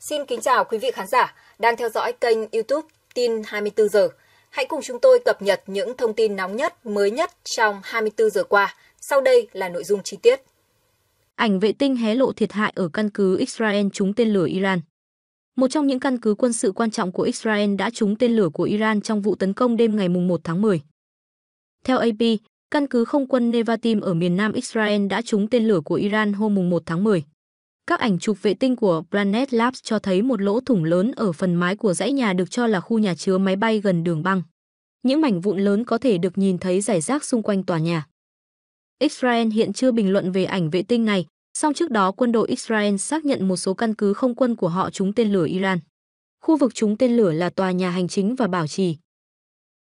Xin kính chào quý vị khán giả đang theo dõi kênh YouTube Tin 24 giờ. Hãy cùng chúng tôi cập nhật những thông tin nóng nhất, mới nhất trong 24 giờ qua. Sau đây là nội dung chi tiết. Ảnh vệ tinh hé lộ thiệt hại ở căn cứ Israel trúng tên lửa Iran. Một trong những căn cứ quân sự quan trọng của Israel đã trúng tên lửa của Iran trong vụ tấn công đêm ngày 1 tháng 10. Theo AP, căn cứ không quân Nevatim ở miền nam Israel đã trúng tên lửa của Iran hôm 1 tháng 10. Các ảnh chụp vệ tinh của Planet Labs cho thấy một lỗ thủng lớn ở phần mái của dãy nhà được cho là khu nhà chứa máy bay gần đường băng. Những mảnh vụn lớn có thể được nhìn thấy rải rác xung quanh tòa nhà. Israel hiện chưa bình luận về ảnh vệ tinh này, song trước đó quân đội Israel xác nhận một số căn cứ không quân của họ trúng tên lửa Iran. Khu vực trúng tên lửa là tòa nhà hành chính và bảo trì.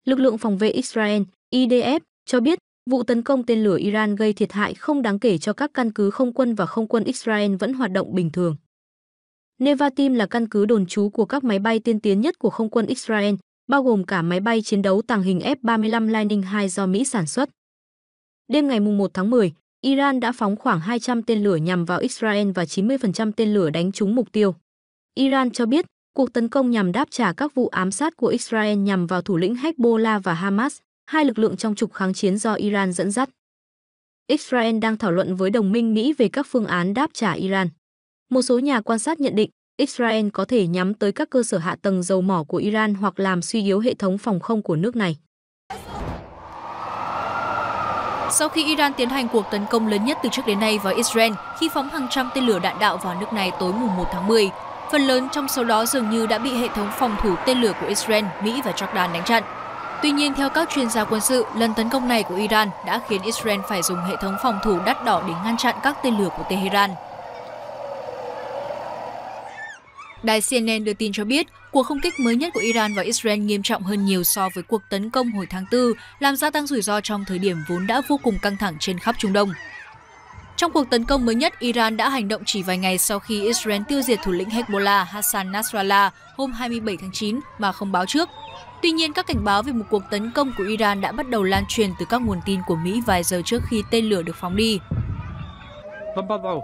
Lực lượng phòng vệ Israel, IDF, cho biết Vụ tấn công tên lửa Iran gây thiệt hại không đáng kể cho các căn cứ không quân và không quân Israel vẫn hoạt động bình thường. Nevatim là căn cứ đồn trú của các máy bay tiên tiến nhất của không quân Israel, bao gồm cả máy bay chiến đấu tàng hình F-35 Lightning II do Mỹ sản xuất. Đêm ngày 1 tháng 10, Iran đã phóng khoảng 200 tên lửa nhằm vào Israel và 90% tên lửa đánh trúng mục tiêu. Iran cho biết, cuộc tấn công nhằm đáp trả các vụ ám sát của Israel nhằm vào thủ lĩnh Hezbollah và Hamas hai lực lượng trong trục kháng chiến do Iran dẫn dắt. Israel đang thảo luận với đồng minh Mỹ về các phương án đáp trả Iran. Một số nhà quan sát nhận định, Israel có thể nhắm tới các cơ sở hạ tầng dầu mỏ của Iran hoặc làm suy yếu hệ thống phòng không của nước này. Sau khi Iran tiến hành cuộc tấn công lớn nhất từ trước đến nay vào Israel khi phóng hàng trăm tên lửa đạn đạo vào nước này tối mùng 1 tháng 10, phần lớn trong số đó dường như đã bị hệ thống phòng thủ tên lửa của Israel, Mỹ và Jordan đánh chặn. Tuy nhiên, theo các chuyên gia quân sự, lần tấn công này của Iran đã khiến Israel phải dùng hệ thống phòng thủ đắt đỏ để ngăn chặn các tên lửa của Tehran. Đài CNN đưa tin cho biết, cuộc không kích mới nhất của Iran và Israel nghiêm trọng hơn nhiều so với cuộc tấn công hồi tháng 4, làm gia tăng rủi ro trong thời điểm vốn đã vô cùng căng thẳng trên khắp Trung Đông. Trong cuộc tấn công mới nhất, Iran đã hành động chỉ vài ngày sau khi Israel tiêu diệt thủ lĩnh Hezbollah Hassan Nasrallah hôm 27 tháng 9 mà không báo trước. Tuy nhiên, các cảnh báo về một cuộc tấn công của Iran đã bắt đầu lan truyền từ các nguồn tin của Mỹ vài giờ trước khi tên lửa được phóng đi.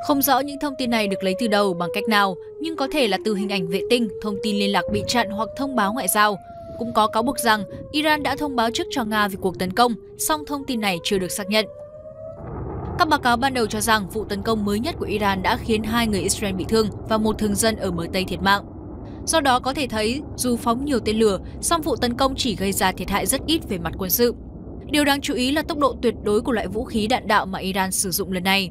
Không rõ những thông tin này được lấy từ đâu bằng cách nào, nhưng có thể là từ hình ảnh vệ tinh, thông tin liên lạc bị chặn hoặc thông báo ngoại giao. Cũng có cáo buộc rằng Iran đã thông báo trước cho Nga về cuộc tấn công, song thông tin này chưa được xác nhận. Các báo cáo ban đầu cho rằng vụ tấn công mới nhất của Iran đã khiến hai người Israel bị thương và một thường dân ở bờ Tây thiệt mạng. Do đó có thể thấy, dù phóng nhiều tên lửa, song vụ tấn công chỉ gây ra thiệt hại rất ít về mặt quân sự. Điều đáng chú ý là tốc độ tuyệt đối của loại vũ khí đạn đạo mà Iran sử dụng lần này.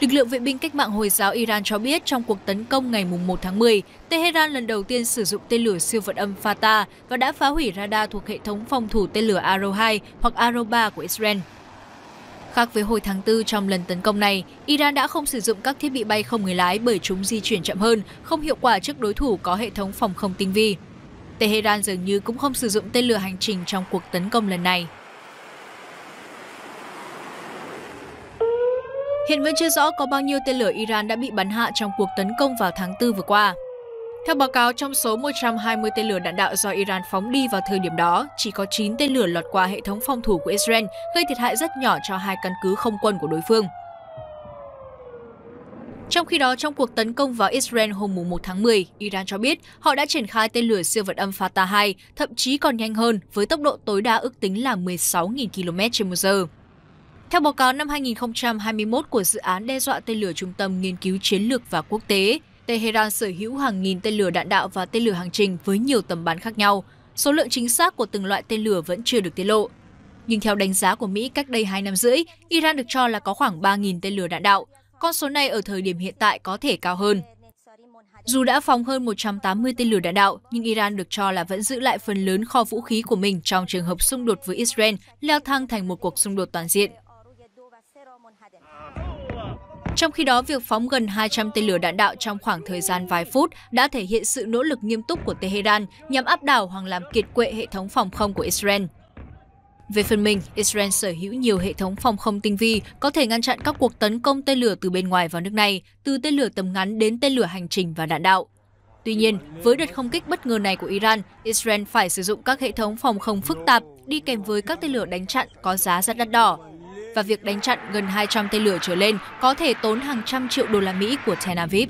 Lực lượng vệ binh cách mạng Hồi giáo Iran cho biết trong cuộc tấn công ngày 1 tháng 10, Tehran lần đầu tiên sử dụng tên lửa siêu vật âm Fatah và đã phá hủy radar thuộc hệ thống phòng thủ tên lửa Arrow 2 hoặc Arrow 3 của Israel. Khác với hồi tháng 4 trong lần tấn công này, Iran đã không sử dụng các thiết bị bay không người lái bởi chúng di chuyển chậm hơn, không hiệu quả trước đối thủ có hệ thống phòng không tinh vi. Tehran dường như cũng không sử dụng tên lửa hành trình trong cuộc tấn công lần này. Hiện vẫn chưa rõ có bao nhiêu tên lửa Iran đã bị bắn hạ trong cuộc tấn công vào tháng 4 vừa qua. Theo báo cáo, trong số 120 tên lửa đạn đạo do Iran phóng đi vào thời điểm đó, chỉ có 9 tên lửa lọt qua hệ thống phòng thủ của Israel, gây thiệt hại rất nhỏ cho hai căn cứ không quân của đối phương. Trong khi đó, trong cuộc tấn công vào Israel hôm 1 tháng 10, Iran cho biết họ đã triển khai tên lửa siêu vật âm Fatah 2, thậm chí còn nhanh hơn, với tốc độ tối đa ước tính là 16.000 km h theo báo cáo năm 2021 của dự án đe dọa tên lửa Trung tâm Nghiên cứu Chiến lược và Quốc tế, Tehran sở hữu hàng nghìn tên lửa đạn đạo và tên lửa hàng trình với nhiều tầm bắn khác nhau. Số lượng chính xác của từng loại tên lửa vẫn chưa được tiết lộ. Nhưng theo đánh giá của Mỹ cách đây 2 năm rưỡi, Iran được cho là có khoảng 3.000 tên lửa đạn đạo. Con số này ở thời điểm hiện tại có thể cao hơn. Dù đã phóng hơn 180 tên lửa đạn đạo, nhưng Iran được cho là vẫn giữ lại phần lớn kho vũ khí của mình trong trường hợp xung đột với Israel leo thang thành một cuộc xung đột toàn diện. Trong khi đó, việc phóng gần 200 tên lửa đạn đạo trong khoảng thời gian vài phút đã thể hiện sự nỗ lực nghiêm túc của Tehran nhằm áp đảo hoặc làm kiệt quệ hệ thống phòng không của Israel. Về phần mình, Israel sở hữu nhiều hệ thống phòng không tinh vi có thể ngăn chặn các cuộc tấn công tên lửa từ bên ngoài vào nước này, từ tên lửa tầm ngắn đến tên lửa hành trình và đạn đạo. Tuy nhiên, với đợt không kích bất ngờ này của Iran, Israel phải sử dụng các hệ thống phòng không phức tạp đi kèm với các tên lửa đánh chặn có giá rất đắt đỏ và việc đánh chặn gần 200 tên lửa trở lên có thể tốn hàng trăm triệu đô la Mỹ của Tel Aviv.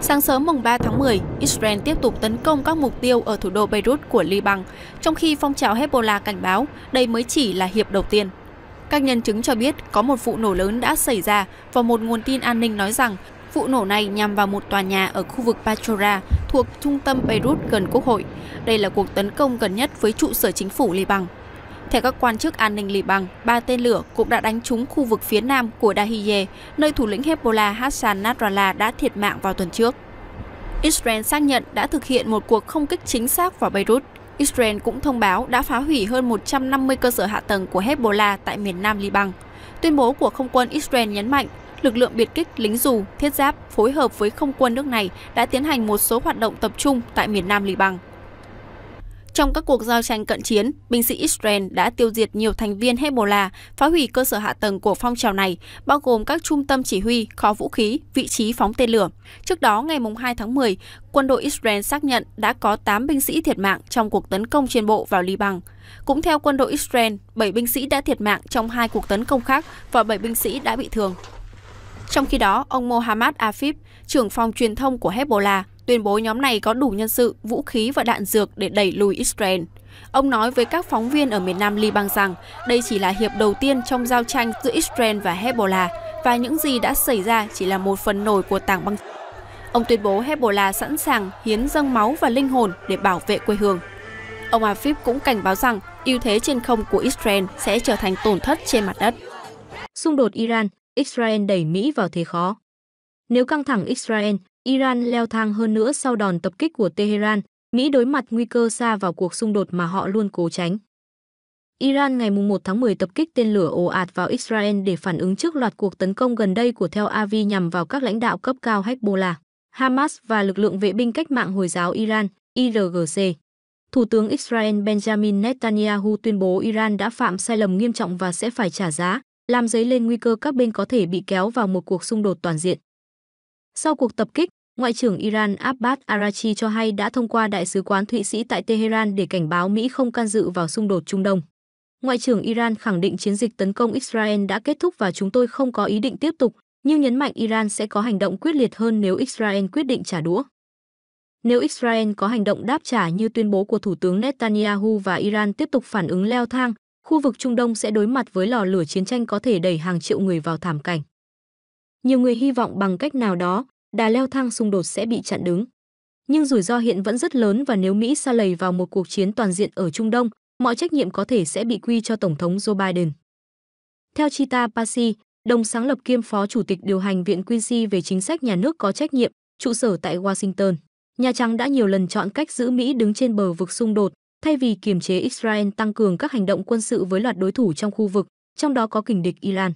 Sáng sớm mùng 3 tháng 10, Israel tiếp tục tấn công các mục tiêu ở thủ đô Beirut của Liban, trong khi phong trào Hezbollah cảnh báo đây mới chỉ là hiệp đầu tiên. Các nhân chứng cho biết có một vụ nổ lớn đã xảy ra và một nguồn tin an ninh nói rằng vụ nổ này nhằm vào một tòa nhà ở khu vực Pachora thuộc trung tâm Beirut gần quốc hội. Đây là cuộc tấn công gần nhất với trụ sở chính phủ Liban. Theo các quan chức an ninh Liban, ba tên lửa cũng đã đánh trúng khu vực phía nam của Dahiye, nơi thủ lĩnh Hezbollah Hassan Nasrallah đã thiệt mạng vào tuần trước. Israel xác nhận đã thực hiện một cuộc không kích chính xác vào Beirut. Israel cũng thông báo đã phá hủy hơn 150 cơ sở hạ tầng của Hezbollah tại miền nam Liban. Tuyên bố của không quân Israel nhấn mạnh lực lượng biệt kích lính dù, thiết giáp phối hợp với không quân nước này đã tiến hành một số hoạt động tập trung tại miền nam Liban. Trong các cuộc giao tranh cận chiến, binh sĩ Israel đã tiêu diệt nhiều thành viên Hezbollah, phá hủy cơ sở hạ tầng của phong trào này, bao gồm các trung tâm chỉ huy, kho vũ khí, vị trí phóng tên lửa. Trước đó, ngày 2 tháng 10, quân đội Israel xác nhận đã có 8 binh sĩ thiệt mạng trong cuộc tấn công trên bộ vào Liban. Cũng theo quân đội Israel, 7 binh sĩ đã thiệt mạng trong hai cuộc tấn công khác và 7 binh sĩ đã bị thương. Trong khi đó, ông Mohammad Afif, trưởng phòng truyền thông của Hezbollah, tuyên bố nhóm này có đủ nhân sự, vũ khí và đạn dược để đẩy lùi Israel. Ông nói với các phóng viên ở miền Nam Liban rằng đây chỉ là hiệp đầu tiên trong giao tranh giữa Israel và Hezbollah và những gì đã xảy ra chỉ là một phần nổi của tảng băng. Ông tuyên bố Hezbollah sẵn sàng hiến dâng máu và linh hồn để bảo vệ quê hương. Ông Afif cũng cảnh báo rằng ưu thế trên không của Israel sẽ trở thành tổn thất trên mặt đất. Xung đột Iran, Israel đẩy Mỹ vào thế khó. Nếu căng thẳng Israel, Iran leo thang hơn nữa sau đòn tập kích của Tehran, Mỹ đối mặt nguy cơ xa vào cuộc xung đột mà họ luôn cố tránh. Iran ngày 1 tháng 10 tập kích tên lửa ồ ạt vào Israel để phản ứng trước loạt cuộc tấn công gần đây của Tel Aviv nhằm vào các lãnh đạo cấp cao Hezbollah, Hamas và lực lượng vệ binh cách mạng Hồi giáo Iran, IRGC. Thủ tướng Israel Benjamin Netanyahu tuyên bố Iran đã phạm sai lầm nghiêm trọng và sẽ phải trả giá, làm dấy lên nguy cơ các bên có thể bị kéo vào một cuộc xung đột toàn diện. Sau cuộc tập kích, Ngoại trưởng Iran Abbas Arachi cho hay đã thông qua Đại sứ quán Thụy Sĩ tại Tehran để cảnh báo Mỹ không can dự vào xung đột Trung Đông. Ngoại trưởng Iran khẳng định chiến dịch tấn công Israel đã kết thúc và chúng tôi không có ý định tiếp tục, nhưng nhấn mạnh Iran sẽ có hành động quyết liệt hơn nếu Israel quyết định trả đũa. Nếu Israel có hành động đáp trả như tuyên bố của Thủ tướng Netanyahu và Iran tiếp tục phản ứng leo thang, khu vực Trung Đông sẽ đối mặt với lò lửa chiến tranh có thể đẩy hàng triệu người vào thảm cảnh. Nhiều người hy vọng bằng cách nào đó, đà leo thang xung đột sẽ bị chặn đứng. Nhưng rủi ro hiện vẫn rất lớn và nếu Mỹ sa lầy vào một cuộc chiến toàn diện ở Trung Đông, mọi trách nhiệm có thể sẽ bị quy cho Tổng thống Joe Biden. Theo Chita Pasi, đồng sáng lập kiêm phó chủ tịch điều hành Viện Quincy về chính sách nhà nước có trách nhiệm, trụ sở tại Washington, Nhà Trắng đã nhiều lần chọn cách giữ Mỹ đứng trên bờ vực xung đột, thay vì kiềm chế Israel tăng cường các hành động quân sự với loạt đối thủ trong khu vực, trong đó có kình địch Iran.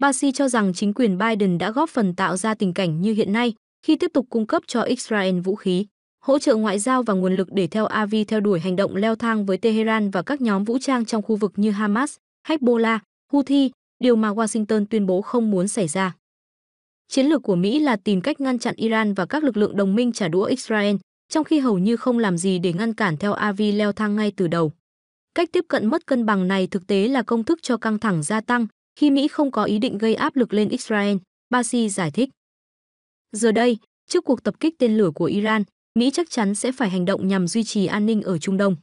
Basi cho rằng chính quyền Biden đã góp phần tạo ra tình cảnh như hiện nay khi tiếp tục cung cấp cho Israel vũ khí, hỗ trợ ngoại giao và nguồn lực để theo Avi theo đuổi hành động leo thang với Tehran và các nhóm vũ trang trong khu vực như Hamas, Hezbollah, Houthi, điều mà Washington tuyên bố không muốn xảy ra. Chiến lược của Mỹ là tìm cách ngăn chặn Iran và các lực lượng đồng minh trả đũa Israel, trong khi hầu như không làm gì để ngăn cản theo Avi leo thang ngay từ đầu. Cách tiếp cận mất cân bằng này thực tế là công thức cho căng thẳng gia tăng, khi Mỹ không có ý định gây áp lực lên Israel, Basi giải thích. Giờ đây, trước cuộc tập kích tên lửa của Iran, Mỹ chắc chắn sẽ phải hành động nhằm duy trì an ninh ở Trung Đông.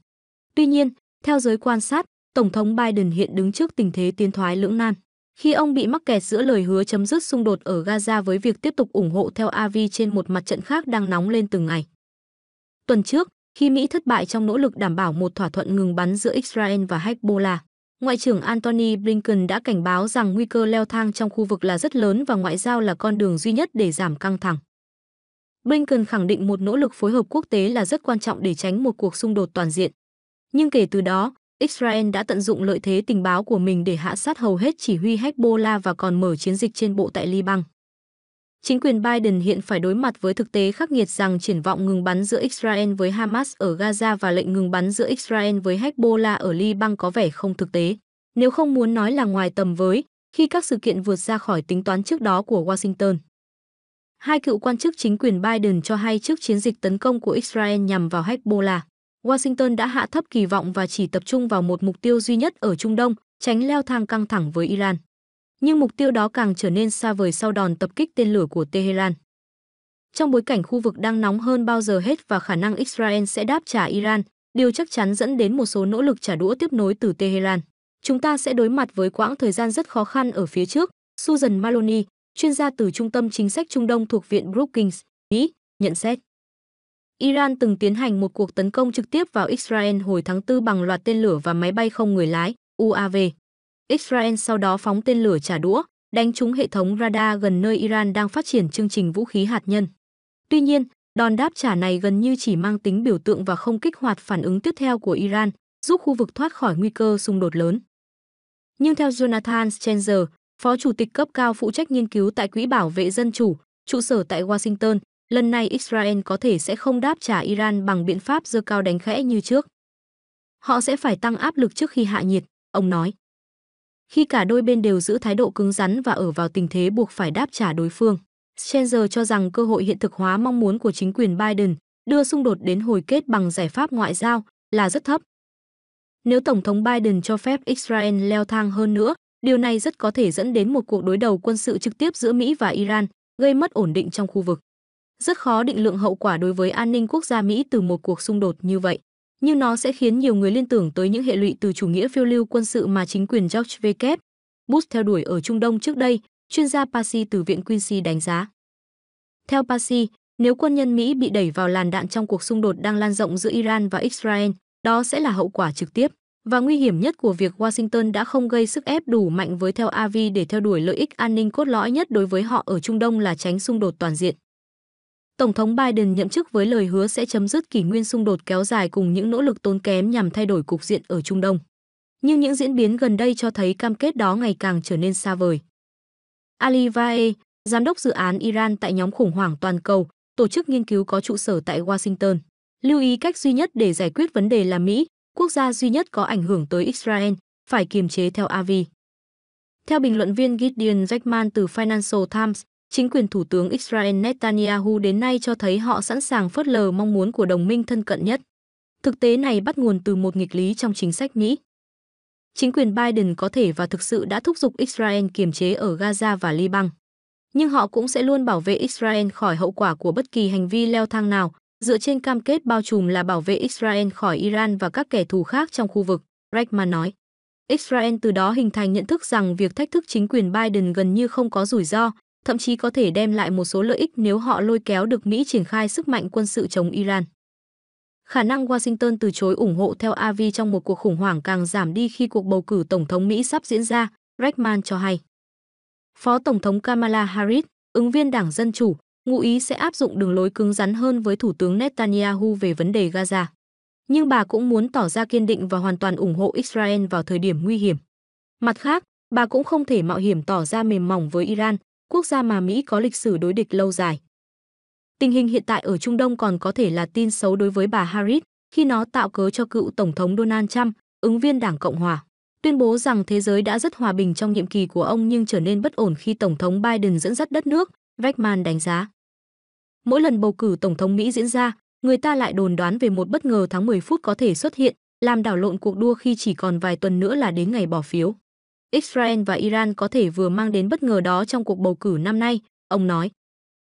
Tuy nhiên, theo giới quan sát, Tổng thống Biden hiện đứng trước tình thế tiến thoái lưỡng nan. Khi ông bị mắc kẹt giữa lời hứa chấm dứt xung đột ở Gaza với việc tiếp tục ủng hộ theo Avi trên một mặt trận khác đang nóng lên từng ngày. Tuần trước, khi Mỹ thất bại trong nỗ lực đảm bảo một thỏa thuận ngừng bắn giữa Israel và Hezbollah, Ngoại trưởng Antony Blinken đã cảnh báo rằng nguy cơ leo thang trong khu vực là rất lớn và ngoại giao là con đường duy nhất để giảm căng thẳng. Blinken khẳng định một nỗ lực phối hợp quốc tế là rất quan trọng để tránh một cuộc xung đột toàn diện. Nhưng kể từ đó, Israel đã tận dụng lợi thế tình báo của mình để hạ sát hầu hết chỉ huy Hezbollah và còn mở chiến dịch trên bộ tại Liban chính quyền Biden hiện phải đối mặt với thực tế khắc nghiệt rằng triển vọng ngừng bắn giữa Israel với Hamas ở Gaza và lệnh ngừng bắn giữa Israel với Hezbollah ở Liban có vẻ không thực tế. Nếu không muốn nói là ngoài tầm với, khi các sự kiện vượt ra khỏi tính toán trước đó của Washington. Hai cựu quan chức chính quyền Biden cho hay trước chiến dịch tấn công của Israel nhằm vào Hezbollah, Washington đã hạ thấp kỳ vọng và chỉ tập trung vào một mục tiêu duy nhất ở Trung Đông, tránh leo thang căng thẳng với Iran nhưng mục tiêu đó càng trở nên xa vời sau đòn tập kích tên lửa của Tehran. Trong bối cảnh khu vực đang nóng hơn bao giờ hết và khả năng Israel sẽ đáp trả Iran, điều chắc chắn dẫn đến một số nỗ lực trả đũa tiếp nối từ Tehran. Chúng ta sẽ đối mặt với quãng thời gian rất khó khăn ở phía trước, Susan Maloney, chuyên gia từ Trung tâm Chính sách Trung Đông thuộc Viện Brookings, Mỹ, nhận xét. Iran từng tiến hành một cuộc tấn công trực tiếp vào Israel hồi tháng 4 bằng loạt tên lửa và máy bay không người lái, UAV. Israel sau đó phóng tên lửa trả đũa, đánh trúng hệ thống radar gần nơi Iran đang phát triển chương trình vũ khí hạt nhân. Tuy nhiên, đòn đáp trả này gần như chỉ mang tính biểu tượng và không kích hoạt phản ứng tiếp theo của Iran, giúp khu vực thoát khỏi nguy cơ xung đột lớn. Nhưng theo Jonathan Stenger, phó chủ tịch cấp cao phụ trách nghiên cứu tại Quỹ bảo vệ dân chủ, trụ sở tại Washington, lần này Israel có thể sẽ không đáp trả Iran bằng biện pháp dơ cao đánh khẽ như trước. Họ sẽ phải tăng áp lực trước khi hạ nhiệt, ông nói khi cả đôi bên đều giữ thái độ cứng rắn và ở vào tình thế buộc phải đáp trả đối phương. Stranger cho rằng cơ hội hiện thực hóa mong muốn của chính quyền Biden đưa xung đột đến hồi kết bằng giải pháp ngoại giao là rất thấp. Nếu Tổng thống Biden cho phép Israel leo thang hơn nữa, điều này rất có thể dẫn đến một cuộc đối đầu quân sự trực tiếp giữa Mỹ và Iran, gây mất ổn định trong khu vực. Rất khó định lượng hậu quả đối với an ninh quốc gia Mỹ từ một cuộc xung đột như vậy nhưng nó sẽ khiến nhiều người liên tưởng tới những hệ lụy từ chủ nghĩa phiêu lưu quân sự mà chính quyền George W. Bush theo đuổi ở Trung Đông trước đây, chuyên gia Pasi từ Viện Quincy đánh giá. Theo Pasi, nếu quân nhân Mỹ bị đẩy vào làn đạn trong cuộc xung đột đang lan rộng giữa Iran và Israel, đó sẽ là hậu quả trực tiếp và nguy hiểm nhất của việc Washington đã không gây sức ép đủ mạnh với theo Avi để theo đuổi lợi ích an ninh cốt lõi nhất đối với họ ở Trung Đông là tránh xung đột toàn diện. Tổng thống Biden nhậm chức với lời hứa sẽ chấm dứt kỷ nguyên xung đột kéo dài cùng những nỗ lực tốn kém nhằm thay đổi cục diện ở Trung Đông. Nhưng những diễn biến gần đây cho thấy cam kết đó ngày càng trở nên xa vời. Ali Vae, giám đốc dự án Iran tại nhóm khủng hoảng toàn cầu, tổ chức nghiên cứu có trụ sở tại Washington, lưu ý cách duy nhất để giải quyết vấn đề là Mỹ, quốc gia duy nhất có ảnh hưởng tới Israel, phải kiềm chế theo Avi. Theo bình luận viên Gideon Jackman từ Financial Times, Chính quyền Thủ tướng Israel Netanyahu đến nay cho thấy họ sẵn sàng phớt lờ mong muốn của đồng minh thân cận nhất. Thực tế này bắt nguồn từ một nghịch lý trong chính sách Mỹ. Chính quyền Biden có thể và thực sự đã thúc giục Israel kiềm chế ở Gaza và Liban. Nhưng họ cũng sẽ luôn bảo vệ Israel khỏi hậu quả của bất kỳ hành vi leo thang nào, dựa trên cam kết bao trùm là bảo vệ Israel khỏi Iran và các kẻ thù khác trong khu vực, Reichman nói. Israel từ đó hình thành nhận thức rằng việc thách thức chính quyền Biden gần như không có rủi ro, thậm chí có thể đem lại một số lợi ích nếu họ lôi kéo được Mỹ triển khai sức mạnh quân sự chống Iran. Khả năng Washington từ chối ủng hộ theo Avi trong một cuộc khủng hoảng càng giảm đi khi cuộc bầu cử tổng thống Mỹ sắp diễn ra, Reichman cho hay. Phó tổng thống Kamala Harris, ứng viên Đảng Dân chủ, ngụ ý sẽ áp dụng đường lối cứng rắn hơn với thủ tướng Netanyahu về vấn đề Gaza. Nhưng bà cũng muốn tỏ ra kiên định và hoàn toàn ủng hộ Israel vào thời điểm nguy hiểm. Mặt khác, bà cũng không thể mạo hiểm tỏ ra mềm mỏng với Iran, quốc gia mà Mỹ có lịch sử đối địch lâu dài. Tình hình hiện tại ở Trung Đông còn có thể là tin xấu đối với bà Harris khi nó tạo cớ cho cựu Tổng thống Donald Trump, ứng viên Đảng Cộng Hòa, tuyên bố rằng thế giới đã rất hòa bình trong nhiệm kỳ của ông nhưng trở nên bất ổn khi Tổng thống Biden dẫn dắt đất nước, Vekman đánh giá. Mỗi lần bầu cử Tổng thống Mỹ diễn ra, người ta lại đồn đoán về một bất ngờ tháng 10 phút có thể xuất hiện, làm đảo lộn cuộc đua khi chỉ còn vài tuần nữa là đến ngày bỏ phiếu. Israel và Iran có thể vừa mang đến bất ngờ đó trong cuộc bầu cử năm nay, ông nói.